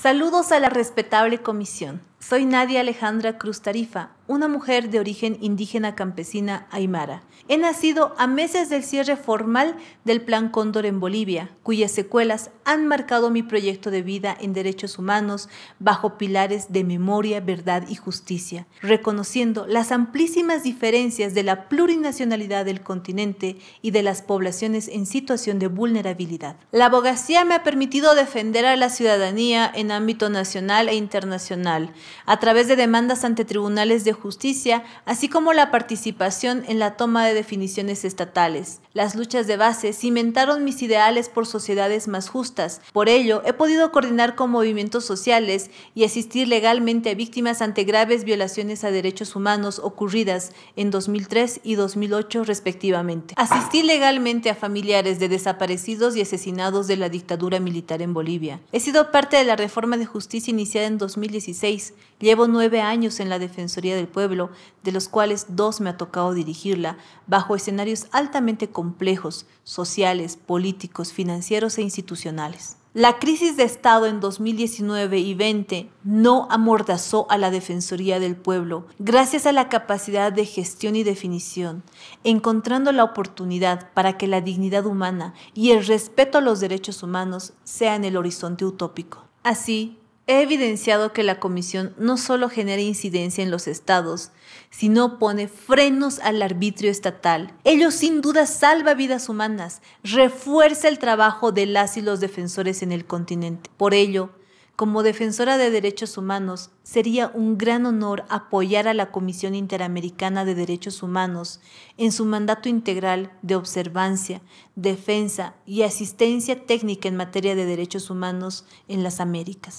Saludos a la respetable comisión. Soy Nadia Alejandra Cruz Tarifa, una mujer de origen indígena campesina aymara. He nacido a meses del cierre formal del Plan Cóndor en Bolivia, cuyas secuelas han marcado mi proyecto de vida en derechos humanos bajo pilares de memoria, verdad y justicia, reconociendo las amplísimas diferencias de la plurinacionalidad del continente y de las poblaciones en situación de vulnerabilidad. La abogacía me ha permitido defender a la ciudadanía en ámbito nacional e internacional, a través de demandas ante tribunales de justicia, así como la participación en la toma de definiciones estatales. Las luchas de base cimentaron mis ideales por sociedades más justas. Por ello, he podido coordinar con movimientos sociales y asistir legalmente a víctimas ante graves violaciones a derechos humanos ocurridas en 2003 y 2008 respectivamente. Asistí legalmente a familiares de desaparecidos y asesinados de la dictadura militar en Bolivia. He sido parte de la reforma de justicia iniciada en 2016 Llevo nueve años en la Defensoría del Pueblo, de los cuales dos me ha tocado dirigirla, bajo escenarios altamente complejos, sociales, políticos, financieros e institucionales. La crisis de Estado en 2019 y 20 no amordazó a la Defensoría del Pueblo, gracias a la capacidad de gestión y definición, encontrando la oportunidad para que la dignidad humana y el respeto a los derechos humanos sean el horizonte utópico. Así, he evidenciado que la Comisión no solo genera incidencia en los estados, sino pone frenos al arbitrio estatal. Ello sin duda salva vidas humanas, refuerza el trabajo de las y los defensores en el continente. Por ello, como defensora de derechos humanos, sería un gran honor apoyar a la Comisión Interamericana de Derechos Humanos en su mandato integral de observancia, defensa y asistencia técnica en materia de derechos humanos en las Américas.